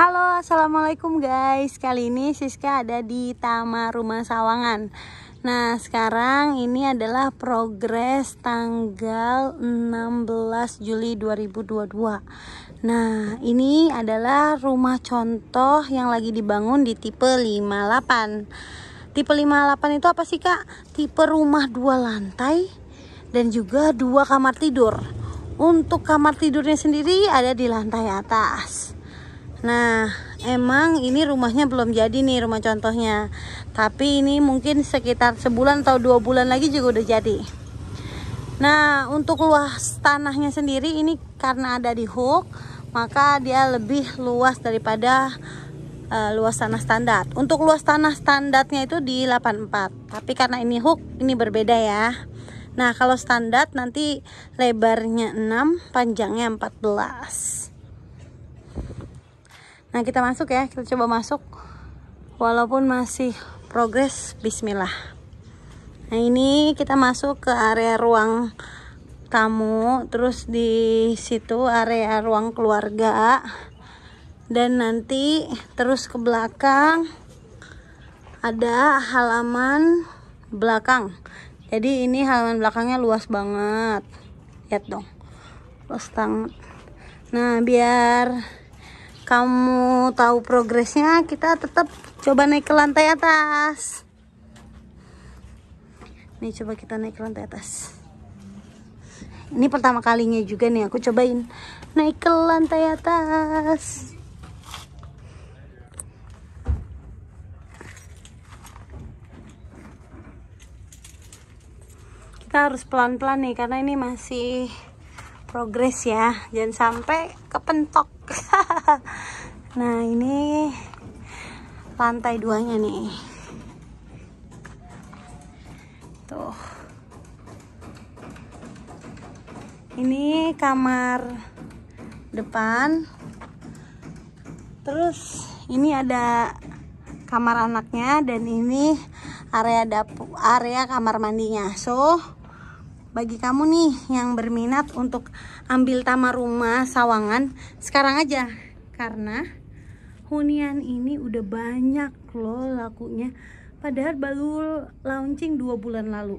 Halo, assalamualaikum guys. Kali ini Siska ada di Tama Rumah Sawangan. Nah, sekarang ini adalah progres tanggal 16 Juli 2022. Nah, ini adalah rumah contoh yang lagi dibangun di tipe 58. Tipe 58 itu apa sih, Kak? Tipe rumah dua lantai dan juga dua kamar tidur. Untuk kamar tidurnya sendiri ada di lantai atas. Nah, emang ini rumahnya belum jadi nih rumah contohnya. Tapi ini mungkin sekitar sebulan atau dua bulan lagi juga udah jadi. Nah, untuk luas tanahnya sendiri ini karena ada di hook, maka dia lebih luas daripada uh, luas tanah standar. Untuk luas tanah standarnya itu di 84. Tapi karena ini hook, ini berbeda ya. Nah, kalau standar nanti lebarnya 6, panjangnya 14. Nah kita masuk ya, kita coba masuk. Walaupun masih progres, bismillah. Nah ini kita masuk ke area ruang tamu, terus di situ area ruang keluarga. Dan nanti terus ke belakang ada halaman belakang. Jadi ini halaman belakangnya luas banget. Lihat dong. Luas banget. Nah, biar kamu tahu progresnya kita tetap coba naik ke lantai atas ini coba kita naik ke lantai atas ini pertama kalinya juga nih aku cobain naik ke lantai atas kita harus pelan-pelan nih karena ini masih progres ya jangan sampai kepentok nah ini lantai duanya nih tuh ini kamar depan terus ini ada kamar anaknya dan ini area dapur area kamar mandinya so bagi kamu nih yang berminat untuk ambil taman rumah Sawangan sekarang aja karena hunian ini udah banyak loh lakunya padahal baru launching dua bulan lalu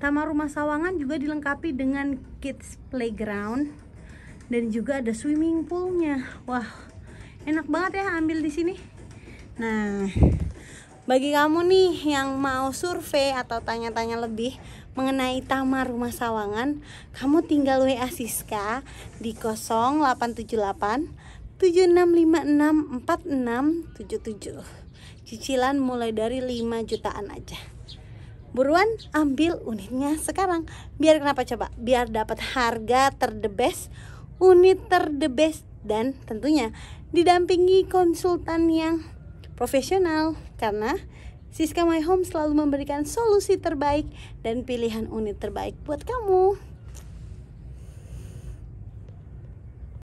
Taman Rumah Sawangan juga dilengkapi dengan kids playground dan juga ada swimming poolnya. Wah, enak banget ya ambil di sini. Nah, bagi kamu nih yang mau survei atau tanya-tanya lebih mengenai Taman Rumah Sawangan, kamu tinggal WA Siska di 0878 7656 4677. Cicilan mulai dari 5 jutaan aja. Buruan ambil unitnya sekarang. Biar kenapa coba? Biar dapat harga terdebes, unit terdebes dan tentunya didampingi konsultan yang profesional karena Siska My Home selalu memberikan solusi terbaik dan pilihan unit terbaik buat kamu.